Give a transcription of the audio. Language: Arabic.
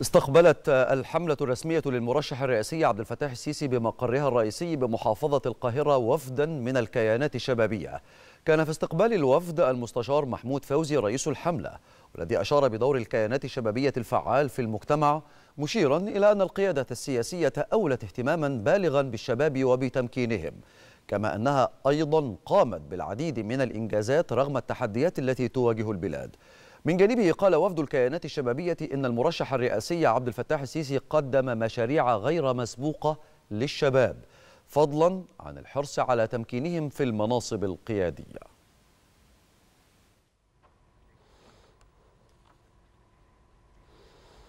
استقبلت الحملة الرسمية للمرشح الرئاسي عبد الفتاح السيسي بمقرها الرئيسي بمحافظة القاهرة وفدا من الكيانات الشبابية كان في استقبال الوفد المستشار محمود فوزي رئيس الحملة والذي أشار بدور الكيانات الشبابية الفعال في المجتمع مشيرا إلى أن القيادة السياسية أولت اهتماما بالغا بالشباب وبتمكينهم كما أنها أيضا قامت بالعديد من الإنجازات رغم التحديات التي تواجه البلاد من جانبه قال وفد الكيانات الشبابية إن المرشح الرئاسي عبد الفتاح السيسي قدم مشاريع غير مسبوقة للشباب فضلا عن الحرص على تمكينهم في المناصب القياديه